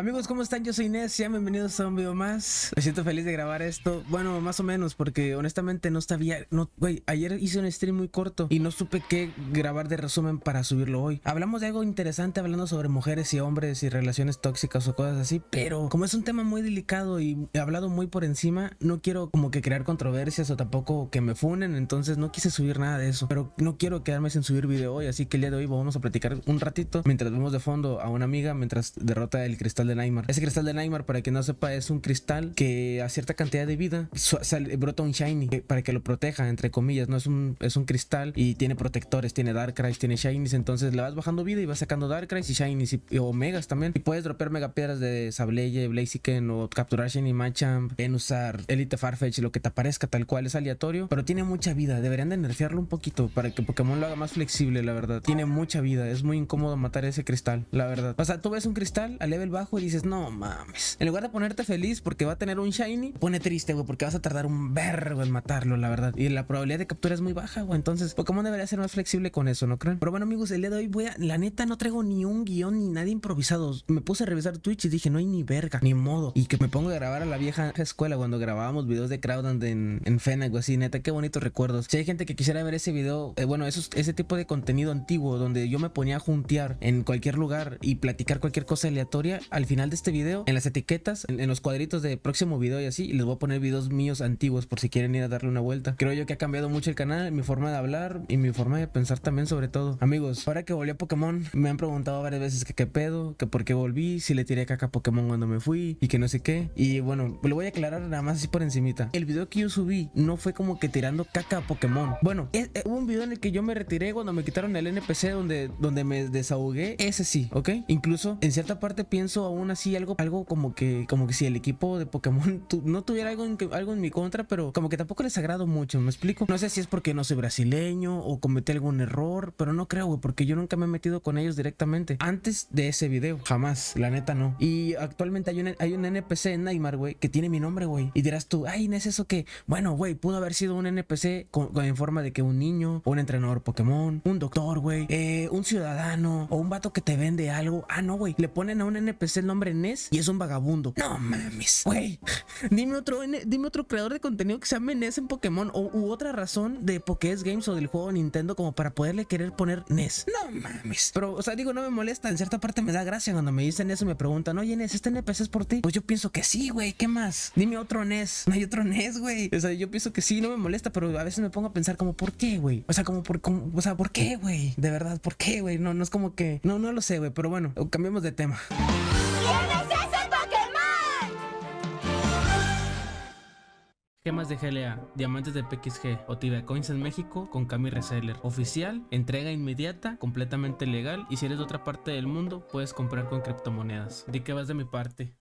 Amigos, ¿cómo están? Yo soy Inés, sean bienvenidos a un video más. Me siento feliz de grabar esto. Bueno, más o menos, porque honestamente no sabía... No, güey, ayer hice un stream muy corto y no supe qué grabar de resumen para subirlo hoy. Hablamos de algo interesante, hablando sobre mujeres y hombres y relaciones tóxicas o cosas así, pero como es un tema muy delicado y he hablado muy por encima, no quiero como que crear controversias o tampoco que me funen, entonces no quise subir nada de eso. Pero no quiero quedarme sin subir video hoy, así que el día de hoy vamos a platicar un ratito mientras vemos de fondo a una amiga mientras derrota el cristal de Ese cristal de Neymar, para que no sepa, es un cristal que a cierta cantidad de vida brota un shiny eh, para que lo proteja, entre comillas. No es un, es un cristal y tiene protectores, tiene Darkrai, tiene shinies. Entonces le vas bajando vida y vas sacando Darkrai y shinies y, omegas también. Y puedes dropear mega piedras de Sableye, Blaziken o capturar Shiny Machamp. En usar Elite Farfetch, lo que te aparezca, tal cual es aleatorio. Pero tiene mucha vida. Deberían de nerfearlo un poquito para que Pokémon lo haga más flexible, la verdad. Tiene mucha vida. Es muy incómodo matar ese cristal, la verdad. O sea, tú ves un cristal a level bajo y dices, no mames. En lugar de ponerte feliz porque va a tener un shiny, pone triste, güey, porque vas a tardar un verbo en matarlo, la verdad. Y la probabilidad de captura es muy baja, güey. Entonces, Pokémon debería ser más flexible con eso, ¿no creen? Pero bueno, amigos, el día de hoy voy a. La neta, no traigo ni un guión ni nada improvisado. Me puse a revisar Twitch y dije, no hay ni verga, ni modo. Y que me pongo a grabar a la vieja escuela cuando grabábamos videos de crowd en, en Fennec o así, neta, qué bonitos recuerdos. Si hay gente que quisiera ver ese video, eh, bueno, ese tipo de contenido antiguo donde yo me ponía a juntear en cualquier lugar y platicar cualquier cosa aleatoria, al final de este video, en las etiquetas, en, los cuadritos de próximo video y así, les voy a poner videos míos antiguos por si quieren ir a darle una vuelta. Creo yo que ha cambiado mucho el canal, mi forma de hablar y mi forma de pensar también sobre todo. Amigos, Para que volví a Pokémon, me han preguntado varias veces que qué pedo, que por qué volví, si le tiré caca a Pokémon cuando me fui y que no sé qué. Y bueno, lo voy a aclarar nada más así por encimita. El video que yo subí no fue como que tirando caca a Pokémon. Bueno, e, e, hubo un video en el que yo me retiré cuando me quitaron el NPC donde, donde me desahogué. Ese sí, ¿ok? Incluso en cierta parte pienso aún aún así algo, algo como que, como que si el equipo de Pokémon no tuviera algo en, algo en mi contra, pero como que tampoco les agrado mucho, ¿me explico? No sé si es porque no soy brasileño o cometí algún error, pero no creo, güey, porque yo nunca me he metido con ellos directamente. Antes de ese video, jamás, la neta no. Y actualmente hay un, hay un NPC en Neymar, güey, que tiene mi nombre, güey. Y dirás tú, ay, ¿no es eso que? Bueno, güey, pudo haber sido un NPC en forma de que un niño, un entrenador Pokémon, un doctor, güey, eh, un ciudadano o un vato que te vende algo. Ah, no, güey, le ponen a un NPC nombre NES y es un vagabundo. No mames, güey. Dime otro, dime otro creador de contenido que se llame NES en Pokémon o, u otra razón de Pokés Games o del juego Nintendo como para poderle querer poner NES. No mames. Pero, o sea, digo, no me molesta. En cierta parte me da gracia cuando me dicen eso y me preguntan, oye, NES, ¿este NPC es por ti? Pues yo pienso que sí, güey. ¿Qué más? Dime otro NES. No hay otro NES, güey. O sea, yo pienso que sí, no me molesta, pero a veces me pongo a pensar como, ¿por qué, güey? O sea, como, por, o sea, ¿por qué, güey? De verdad, ¿por qué, güey? No, no es como que, no, no lo sé, güey, pero bueno, cambiamos de tema. Gemas de GLA, diamantes de PXG o Tibia Coins en México con Cami Reseller. Oficial, entrega inmediata, completamente legal y si eres de otra parte del mundo puedes comprar con criptomonedas. Di que vas de mi parte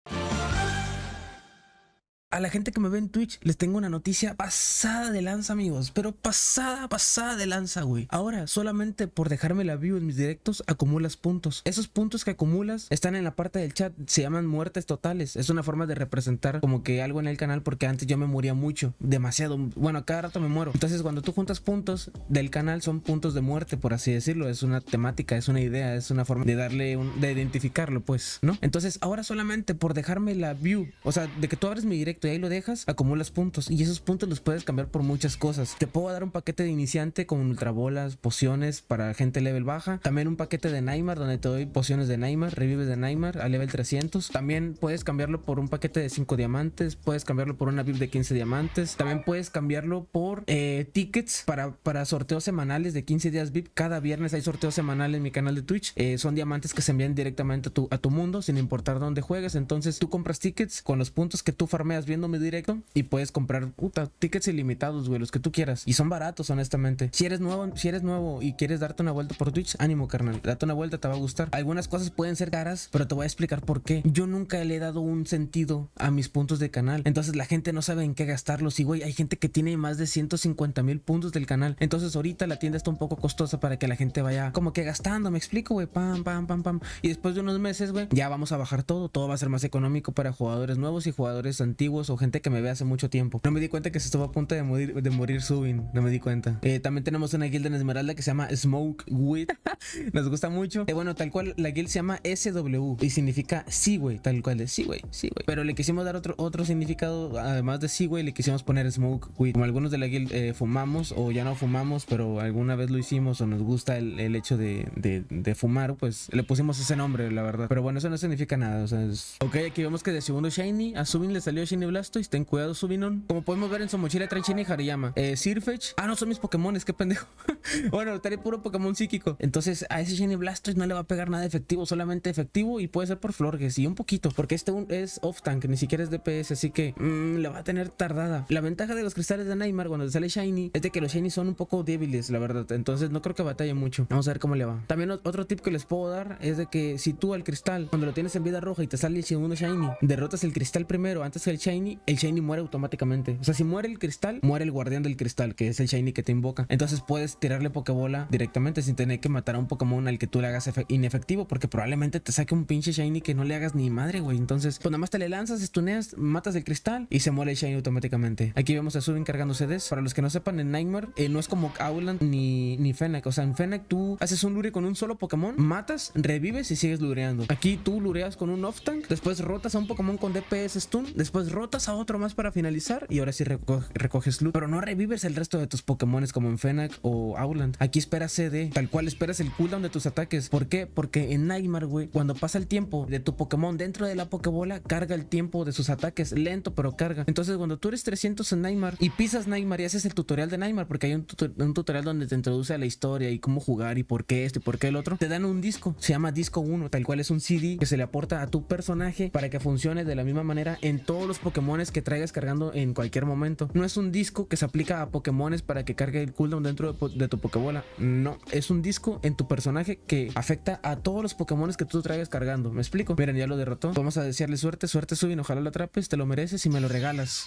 a la gente que me ve en Twitch, les tengo una noticia pasada de lanza, amigos. Pero pasada, pasada de lanza, güey. Ahora, solamente por dejarme la view en mis directos, acumulas puntos. Esos puntos que acumulas están en la parte del chat. Se llaman muertes totales. Es una forma de representar como que algo en el canal, porque antes yo me moría mucho. Demasiado. Bueno, cada rato me muero. Entonces, cuando tú juntas puntos del canal, son puntos de muerte, por así decirlo. Es una temática, es una idea, es una forma de darle, un, de identificarlo, pues, ¿no? Entonces, ahora solamente por dejarme la view, o sea, de que tú abres mi directo y ahí lo dejas, acumulas puntos y esos puntos los puedes cambiar por muchas cosas. Te puedo dar un paquete de iniciante con bolas pociones para gente level baja, también un paquete de Neymar donde te doy pociones de Neymar, revives de Neymar a level 300. También puedes cambiarlo por un paquete de 5 diamantes, puedes cambiarlo por una VIP de 15 diamantes, también puedes cambiarlo por eh, tickets para, para sorteos semanales de 15 días VIP. Cada viernes hay sorteos semanales en mi canal de Twitch. Eh, son diamantes que se envían directamente a tu, a tu mundo sin importar dónde juegues. Entonces tú compras tickets con los puntos que tú farmeas viéndome directo y puedes comprar tickets ilimitados, güey, los que tú quieras. Y son baratos, honestamente. Si eres nuevo, si eres nuevo y quieres darte una vuelta por Twitch, ánimo, carnal. Date una vuelta, te va a gustar. Algunas cosas pueden ser caras, pero te voy a explicar por qué. Yo nunca le he dado un sentido a mis puntos de canal. Entonces la gente no sabe en qué gastarlos. Y güey, hay gente que tiene más de 150 mil puntos del canal. Entonces ahorita la tienda está un poco costosa para que la gente vaya como que gastando, me explico, güey. Pam, pam, pam, pam. Y después de unos meses, güey, ya vamos a bajar todo. Todo va a ser más económico para jugadores nuevos y jugadores antiguos o gente que me ve hace mucho tiempo. No me di cuenta que se estuvo a punto de morir, de morir Subin. No me di cuenta. Eh, también tenemos una guild en Esmeralda que se llama Smoke Weed. Nos gusta mucho. Y eh, bueno, tal cual, la guild se llama SW y significa sí, Tal cual de sí, güey. Pero le quisimos dar otro, otro significado, además de sí, le quisimos poner Smoke Weed. Como algunos de la guild eh, fumamos o ya no fumamos, pero alguna vez lo hicimos o nos gusta el, hecho de, de, fumar, pues le pusimos ese nombre, la verdad. Pero bueno, eso no significa nada. O sea, es... Ok, aquí vemos que de segundo Shiny, a Subin le salió Shiny Blastoise. Ten cuidado, Subinon. Como podemos ver en su mochila trae Shiny Hariyama. Eh, Sirfetch. Ah, no, son mis Pokémones, qué pendejo. bueno, estaría puro Pokémon psíquico. Entonces a ese Shiny Blastoise no le va a pegar nada efectivo, solamente efectivo y puede ser por Florges y un poquito. Porque este es off-tank, ni siquiera es DPS, así que mmm, la va a tener tardada. La ventaja de los cristales de Neymar cuando sale Shiny es de que los Shiny son un poco débiles, la verdad. Entonces no creo que batalle mucho. Vamos a ver cómo le va. También otro tip que les puedo dar es de que si tú al cristal, cuando lo tienes en vida roja y te sale el segundo Shiny, derrotas el cristal primero antes que el Shiny el Shiny muere automáticamente. O sea, si muere el cristal, muere el guardián del cristal, que es el Shiny que te invoca. Entonces puedes tirarle Pokébola directamente sin tener que matar a un Pokémon al que tú le hagas inefectivo, porque probablemente te saque un pinche Shiny que no le hagas ni madre, güey. Entonces, pues nada más te le lanzas, estuneas, matas el cristal y se muere el Shiny automáticamente. Aquí vemos a Subin Encargándose de Para los que no sepan, en Nightmare eh, no es como Auland ni, ni Fennec. O sea, en Fennec tú haces un lure con un solo Pokémon, matas, revives y sigues lureando. Aquí tú lureas con un off tank, después rotas a un Pokémon con DPS stun, después rotas a otro más para finalizar y ahora sí recoges loot, pero no revives el resto de tus Pokémon como en Fennec o Auland. Aquí esperas CD, tal cual esperas el cooldown de tus ataques. ¿Por qué? Porque en Nightmare, güey, cuando pasa el tiempo de tu Pokémon dentro de la Pokébola, carga el tiempo de sus ataques, lento pero carga. Entonces, cuando tú eres 300 en Nightmare y pisas Nightmare y haces el tutorial de Nightmare, porque hay un, un tutorial donde te introduce a la historia y cómo jugar y por qué esto y por qué el otro, te dan un disco, se llama Disco 1, tal cual es un CD que se le aporta a tu personaje para que funcione de la misma manera en todos los Pokémon que traigas cargando en cualquier momento. No es un disco que se aplica a Pokémones para que cargue el cooldown dentro de, tu Pokébola. No, es un disco en tu personaje que afecta a todos los Pokémones que tú traigas cargando. ¿Me explico? Miren, ya lo derrotó. Vamos a desearle suerte, suerte, Subin. Ojalá lo atrapes, te lo mereces y me lo regalas.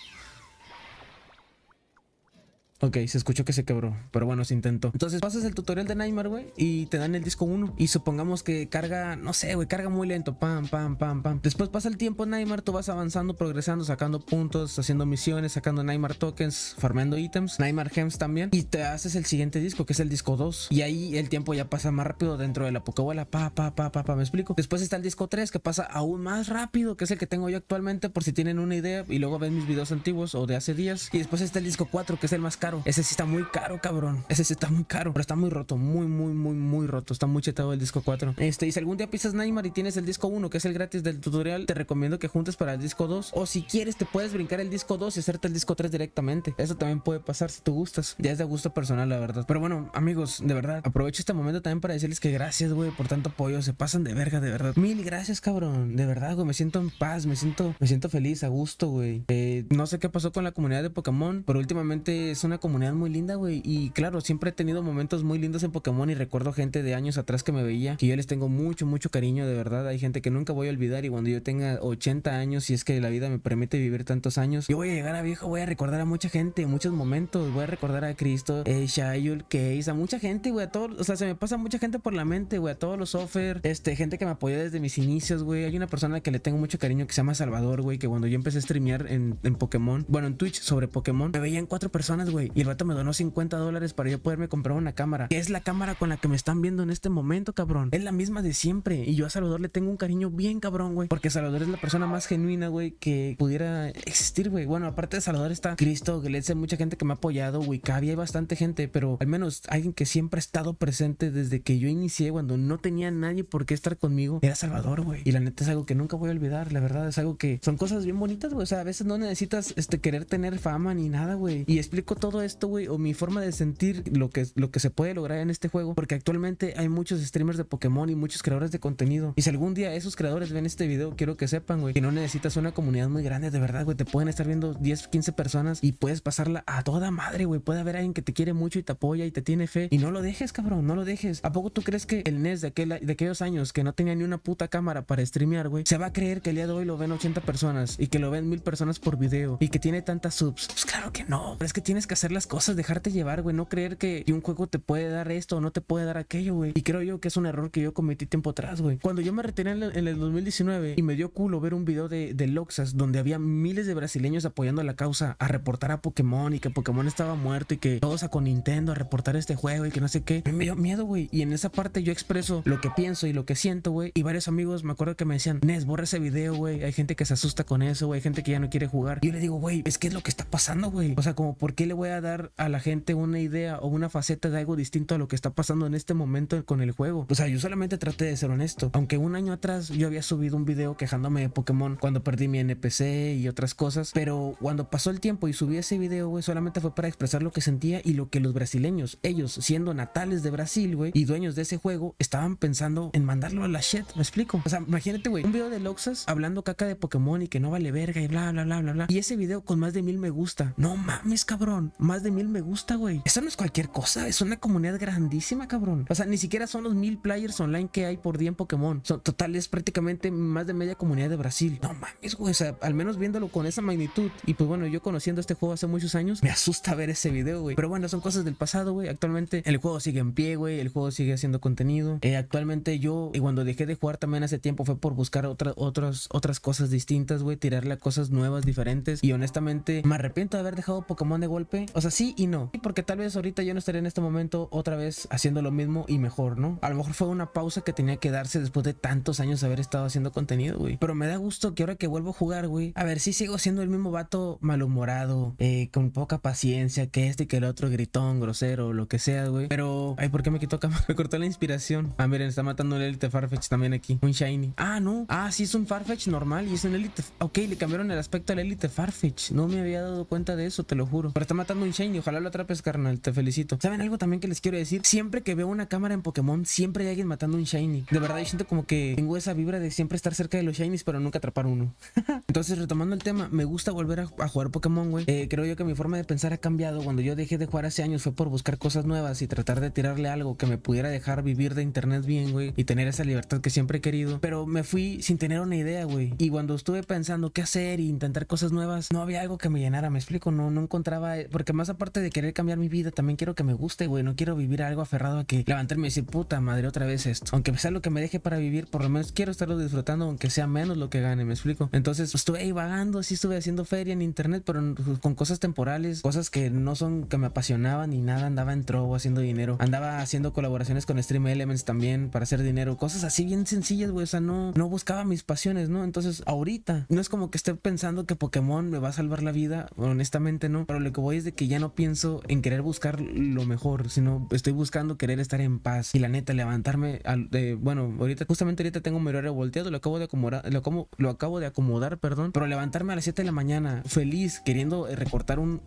Ok, se escuchó que se quebró, pero bueno, se intentó. Entonces pasas el tutorial de Nightmare, güey, y te dan el disco 1. Y supongamos que carga, no sé, güey, carga muy lento. Pam, pam, pam, pam. Después pasa el tiempo Nightmare, tú vas avanzando, progresando, sacando puntos, haciendo misiones, sacando Nightmare tokens, farmeando ítems, Nightmare gems también. Y te haces el siguiente disco, que es el disco 2. Y ahí el tiempo ya pasa más rápido dentro de la Pokébola. Pa, pa, pam pa, pa, me explico. Después está el disco 3, que pasa aún más rápido, que es el que tengo yo actualmente, por si tienen una idea. Y luego ven mis videos antiguos o de hace días. Y después está el disco 4, que es el más caro ese sí está muy caro, cabrón. Ese sí está muy caro. Pero está muy roto. Muy, muy, muy, muy roto. Está muy chetado el disco 4. Este, y si algún día pisas Neymar y tienes el disco 1, que es el gratis del tutorial, te recomiendo que juntes para el disco 2. O si quieres, te puedes brincar el disco 2 y hacerte el disco 3 directamente. Eso también puede pasar si tú gustas. Ya es de gusto personal, la verdad. Pero bueno, amigos, de verdad, aprovecho este momento también para decirles que gracias, güey, por tanto apoyo. Se pasan de verga, de verdad. Mil gracias, cabrón. De verdad, güey. Me siento en paz, me siento, me siento feliz, a gusto, güey. Eh, no sé qué pasó con la comunidad de Pokémon, pero últimamente es una comunidad muy linda, güey. Y claro, siempre he tenido momentos muy lindos en Pokémon y recuerdo gente de años atrás que me veía, que yo les tengo mucho, mucho cariño, de verdad. Hay gente que nunca voy a olvidar y cuando yo tenga 80 años, si es que la vida me permite vivir tantos años, yo voy a llegar a viejo, voy a recordar a mucha gente, muchos momentos, voy a recordar a Cristo, a Shayul, Case, a mucha gente, güey, a todos, o sea, se me pasa mucha gente por la mente, güey, a todos los offer, este, gente que me apoyó desde mis inicios, güey. Hay una persona que le tengo mucho cariño que se llama Salvador, güey, que cuando yo empecé a streamear en, en Pokémon, bueno, en Twitch sobre Pokémon, me veían cuatro personas, güey. Y el vato me donó 50 dólares para yo poderme comprar una cámara. Que es la cámara con la que me están viendo en este momento, cabrón. Es la misma de siempre. Y yo a Salvador le tengo un cariño bien cabrón, güey. Porque Salvador es la persona más genuina, güey, que pudiera existir, güey. Bueno, aparte de Salvador está Cristo, le mucha gente que me ha apoyado, güey. Cavi, hay bastante gente, pero al menos alguien que siempre ha estado presente desde que yo inicié, cuando no tenía nadie por qué estar conmigo, era Salvador, güey. Y la neta es algo que nunca voy a olvidar. La verdad es algo que son cosas bien bonitas, güey. O sea, a veces no necesitas este, querer tener fama ni nada, güey. Y explico todo esto, güey, o mi forma de sentir lo que, lo que se puede lograr en este juego, porque actualmente hay muchos streamers de Pokémon y muchos creadores de contenido. Y si algún día esos creadores ven este video, quiero que sepan, güey, que no necesitas una comunidad muy grande, de verdad, güey, te pueden estar viendo 10, 15 personas y puedes pasarla a toda madre, güey. Puede haber alguien que te quiere mucho y te apoya y te tiene fe. Y no lo dejes, cabrón, no lo dejes. ¿A poco tú crees que el NES de, aquel, de aquellos años que no tenía ni una puta cámara para streamear, güey, se va a creer que el día de hoy lo ven 80 personas y que lo ven mil personas por video y que tiene tantas subs? Pues claro que no, pero es que tienes que hacer las cosas, dejarte llevar, güey, no creer que un juego te puede dar esto o no te puede dar aquello, güey. Y creo yo que es un error que yo cometí tiempo atrás, güey. Cuando yo me retiré en el, 2019 y me dio culo ver un video de, de Loxas donde había miles de brasileños apoyando la causa a reportar a Pokémon y que Pokémon estaba muerto y que todos a con Nintendo a reportar este juego y que no sé qué, me dio miedo, güey. Y en esa parte yo expreso lo que pienso y lo que siento, güey. Y varios amigos me acuerdo que me decían, Nes, borra ese video, güey. Hay gente que se asusta con eso, güey. Hay gente que ya no quiere jugar. Y yo le digo, güey, es que es lo que está pasando, güey. O sea, como, ¿por qué le voy a dar a la gente una idea o una faceta de algo distinto a lo que está pasando en este momento con el juego. O sea, yo solamente traté de ser honesto. Aunque un año atrás yo había subido un video quejándome de Pokémon cuando perdí mi NPC y otras cosas, pero cuando pasó el tiempo y subí ese video, güey, solamente fue para expresar lo que sentía y lo que los brasileños, ellos siendo natales de Brasil, güey, y dueños de ese juego, estaban pensando en mandarlo a la shit, ¿me explico? O sea, imagínate, güey, un video de Loxas hablando caca de Pokémon y que no vale verga y bla, bla, bla, bla, bla. Y ese video con más de mil me gusta. No mames, cabrón más de mil me gusta, güey. Eso no es cualquier cosa, es una comunidad grandísima, cabrón. O sea, ni siquiera son los mil players online que hay por día en Pokémon. Son, totales, es prácticamente más de media comunidad de Brasil. No mames, güey. O sea, al menos viéndolo con esa magnitud. Y pues bueno, yo conociendo este juego hace muchos años, me asusta ver ese video, güey. Pero bueno, son cosas del pasado, güey. Actualmente el juego sigue en pie, güey. El juego sigue haciendo contenido. Eh, actualmente yo, y cuando dejé de jugar también hace tiempo, fue por buscar otras otras, otras cosas distintas, güey. Tirarle a cosas nuevas, diferentes. Y honestamente, me arrepiento de haber dejado Pokémon de golpe o sea, sí y no. Porque tal vez ahorita yo no estaría en este momento otra vez haciendo lo mismo y mejor, ¿no? A lo mejor fue una pausa que tenía que darse después de tantos años de haber estado haciendo contenido, güey. Pero me da gusto que ahora que vuelvo a jugar, güey, a ver si sigo siendo el mismo vato malhumorado, eh, con poca paciencia, que este y que el otro, gritón, grosero, lo que sea, güey. Pero, ay, ¿por qué me quitó cámara? Me cortó la inspiración. Ah, miren, está matando el Elite Farfetch también aquí. Un Shiny. Ah, no. Ah, sí, es un Farfetch normal y es un Elite. Ok, le cambiaron el aspecto al Elite Farfetch. No me había dado cuenta de eso, te lo juro. Pero está matando un Shiny. Ojalá lo atrapes, carnal. Te felicito. ¿Saben algo también que les quiero decir? Siempre que veo una cámara en Pokémon, siempre hay alguien matando un Shiny. De verdad, yo siento como que tengo esa vibra de siempre estar cerca de los Shinies, pero nunca atrapar uno. Entonces, retomando el tema, me gusta volver a, jugar Pokémon, güey. Eh, creo yo que mi forma de pensar ha cambiado. Cuando yo dejé de jugar hace años fue por buscar cosas nuevas y tratar de tirarle algo que me pudiera dejar vivir de internet bien, güey. Y tener esa libertad que siempre he querido. Pero me fui sin tener una idea, güey. Y cuando estuve pensando qué hacer e intentar cosas nuevas, no había algo que me llenara. Me explico, no, no encontraba. Porque más aparte de querer cambiar mi vida, también quiero que me guste, güey. No quiero vivir algo aferrado a que levantarme y decir, puta madre, otra vez esto. Aunque sea lo que me deje para vivir, por lo menos quiero estarlo disfrutando, aunque sea menos lo que gane, me explico. Entonces, pues, estuve ahí vagando, así estuve haciendo feria en internet, pero pues, con cosas temporales, cosas que no son que me apasionaban ni nada. Andaba en trovo haciendo dinero. Andaba haciendo colaboraciones con Stream Elements también para hacer dinero. Cosas así bien sencillas, güey. O sea, no, no buscaba mis pasiones, ¿no? Entonces, ahorita, no es como que esté pensando que Pokémon me va a salvar la vida. Honestamente, no. Pero lo que voy es de que que ya no pienso en querer buscar lo mejor, sino estoy buscando querer estar en paz. Y la neta, levantarme, al, bueno, ahorita, justamente ahorita tengo mi horario volteado, lo acabo de acomodar, lo, como, lo acabo de acomodar, perdón, pero levantarme a las 7 de la mañana, feliz, queriendo eh, recortar un,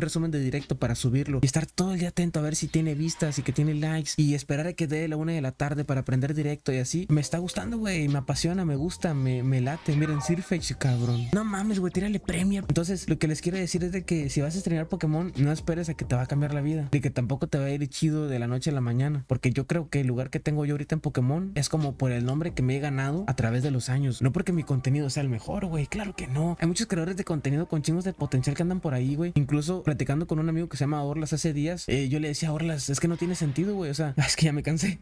resumen de directo para subirlo y estar todo el día atento a ver si tiene vistas y que tiene likes y esperar a que dé la 1 de la tarde para aprender directo y así. Me está gustando, güey, me apasiona, me gusta, me, me late. Miren, Sirfetch, cabrón. No mames, güey, tírale premia. Entonces, lo que les quiero decir es de que si vas a estrenar Pokémon, no esperes a que te va a cambiar la vida. Y que tampoco te va a ir chido de la noche a la mañana. Porque yo creo que el lugar que tengo yo ahorita en Pokémon es como por el nombre que me he ganado a través de los años. No porque mi contenido sea el mejor, güey. Claro que no. Hay muchos creadores de contenido con chingos de potencial que andan por ahí, güey. Incluso platicando con un amigo que se llama Orlas hace días, eh, yo le decía, a Orlas, es que no tiene sentido, güey. O sea, es que ya me cansé.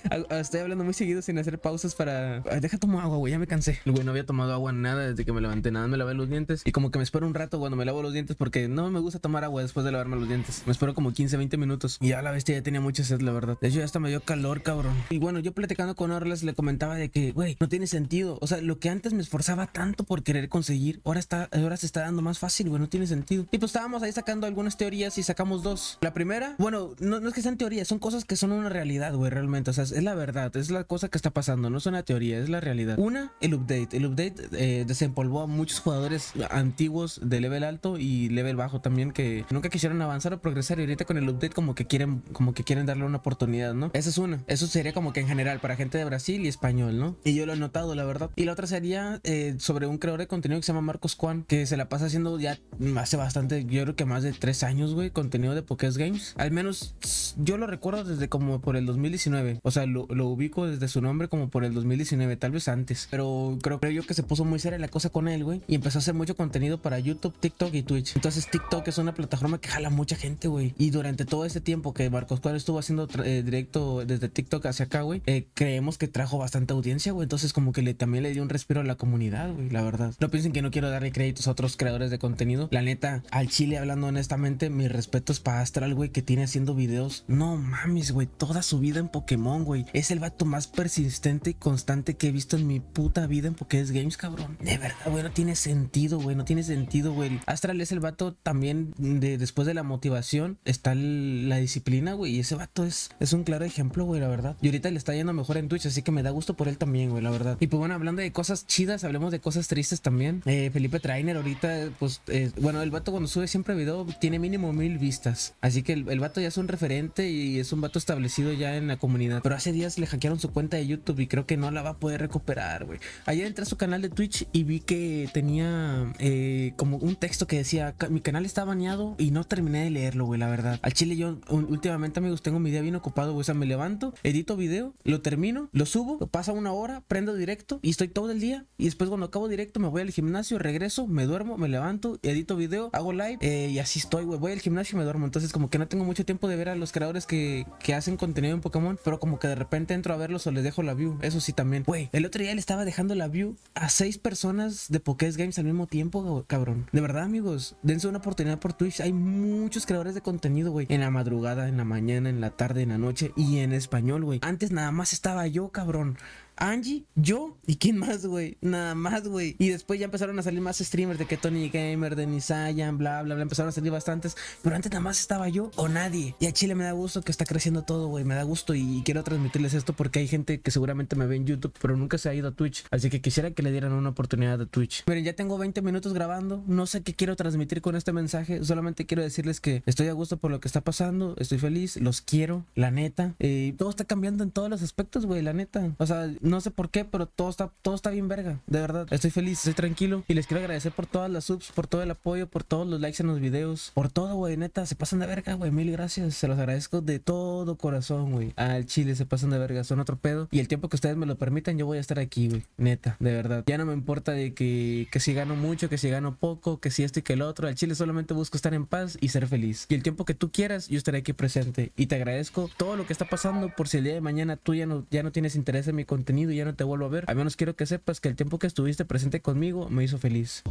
Estoy hablando muy seguido sin hacer pausas para... Deja tomar agua, güey. Ya me cansé. El güey no había tomado agua nada desde que me levanté. Nada, me lavé los dientes. Y como que me espero un rato cuando me lavo los dientes porque no me gusta tomar tomar agua después de lavarme los dientes. Me espero como 15, 20 minutos. Y ya la bestia ya tenía mucha sed, la verdad. De hecho, ya hasta me dio calor, cabrón. Y bueno, yo platicando con Orles le comentaba de que, güey, no tiene sentido. O sea, lo que antes me esforzaba tanto por querer conseguir, ahora, está, ahora se está dando más fácil, güey, no tiene sentido. Y pues estábamos ahí sacando algunas teorías y sacamos dos. La primera, bueno, no, es que sean teorías, son cosas que son una realidad, güey, realmente. O sea, es la verdad, es la cosa que está pasando, no es una teoría, es la realidad. Una, el update. El update eh, desempolvó a muchos jugadores antiguos de level alto y level bajo también que nunca quisieron avanzar o progresar y ahorita con el update como que quieren, como que quieren darle una oportunidad, ¿no? Esa es una. Eso sería como que en general para gente de Brasil y español, ¿no? Y yo lo he notado, la verdad. Y la otra sería eh, sobre un creador de contenido que se llama Marcos Juan, que se la pasa haciendo ya hace bastante, yo creo que más de tres años, güey, contenido de Pokés Games. Al menos yo lo recuerdo desde como por el 2019. O sea, lo, ubico desde su nombre como por el 2019, tal vez antes. Pero creo, creo yo que se puso muy seria la cosa con él, güey. Y empezó a hacer mucho contenido para YouTube, TikTok y Twitch. Entonces TikTok es una plataforma que jala mucha gente, güey. Y durante todo ese tiempo que Marcos Cuadro estuvo haciendo eh, directo desde TikTok hacia acá, güey, eh, creemos que trajo bastante audiencia, güey. Entonces, como que le, también le dio un respiro a la comunidad, güey, la verdad. No piensen que no quiero darle créditos a otros creadores de contenido. La neta, al chile hablando honestamente, mis respetos para Astral, güey, que tiene haciendo videos. No mames, güey, toda su vida en Pokémon, güey. Es el vato más persistente y constante que he visto en mi puta vida en Pokédex Games, cabrón. De verdad, güey, no tiene sentido, güey, no tiene sentido, güey. Astral es el vato también después de la motivación está la disciplina, güey. Y ese vato es, es un claro ejemplo, güey, la verdad. Y ahorita le está yendo mejor en Twitch, así que me da gusto por él también, güey, la verdad. Y pues bueno, hablando de cosas chidas, hablemos de cosas tristes también. Eh, Felipe Trainer ahorita, pues, eh, bueno, el vato cuando sube siempre video tiene mínimo mil vistas. Así que el, el, vato ya es un referente y es un vato establecido ya en la comunidad. Pero hace días le hackearon su cuenta de YouTube y creo que no la va a poder recuperar, güey. Ayer entré a su canal de Twitch y vi que tenía eh, como un texto que decía, mi canal estaba y no terminé de leerlo, güey, la verdad. Al chile yo últimamente, amigos, tengo mi día bien ocupado, güey. O sea, me levanto, edito video, lo termino, lo subo, pasa una hora, prendo directo y estoy todo el día. Y después cuando acabo directo me voy al gimnasio, regreso, me duermo, me levanto, edito video, hago live eh, y así estoy, güey. Voy al gimnasio y me duermo. Entonces como que no tengo mucho tiempo de ver a los creadores que, que hacen contenido en Pokémon, pero como que de repente entro a verlos o les dejo la view. Eso sí también. Güey, el otro día le estaba dejando la view a seis personas de Pokés Games al mismo tiempo, cabrón. De verdad, amigos, dense una oportunidad por Twitch hay muchos creadores de contenido, güey. En la madrugada, en la mañana, en la tarde, en la noche y en español, güey. Antes nada más estaba yo, cabrón. Angie, yo y quién más, güey. Nada más, güey. Y después ya empezaron a salir más streamers de que Tony Gamer, de Nisayan, bla, bla, bla. Empezaron a salir bastantes. Pero antes nada más estaba yo o nadie. Y a Chile me da gusto que está creciendo todo, güey. Me da gusto y quiero transmitirles esto porque hay gente que seguramente me ve en YouTube, pero nunca se ha ido a Twitch. Así que quisiera que le dieran una oportunidad a Twitch. Miren, ya tengo 20 minutos grabando. No sé qué quiero transmitir con este mensaje. Solamente quiero decirles que estoy a gusto por lo que está pasando. Estoy feliz. Los quiero, la neta. Eh, todo está cambiando en todos los aspectos, güey, la neta. O sea, no sé por qué, pero todo está, todo está bien verga. De verdad, estoy feliz, estoy tranquilo. Y les quiero agradecer por todas las subs, por todo el apoyo, por todos los likes en los videos. Por todo, güey. Neta, se pasan de verga, güey. Mil gracias. Se los agradezco de todo corazón, güey. Al chile se pasan de verga. Son otro pedo. Y el tiempo que ustedes me lo permitan, yo voy a estar aquí, güey. Neta, de verdad. Ya no me importa de que, que si gano mucho, que si gano poco, que si esto y que el otro. Al chile solamente busco estar en paz y ser feliz. Y el tiempo que tú quieras, yo estaré aquí presente. Y te agradezco todo lo que está pasando por si el día de mañana tú ya no, ya no tienes interés en mi contenido y ya no te vuelvo a ver. Al menos quiero que sepas que el tiempo que estuviste presente conmigo me hizo feliz.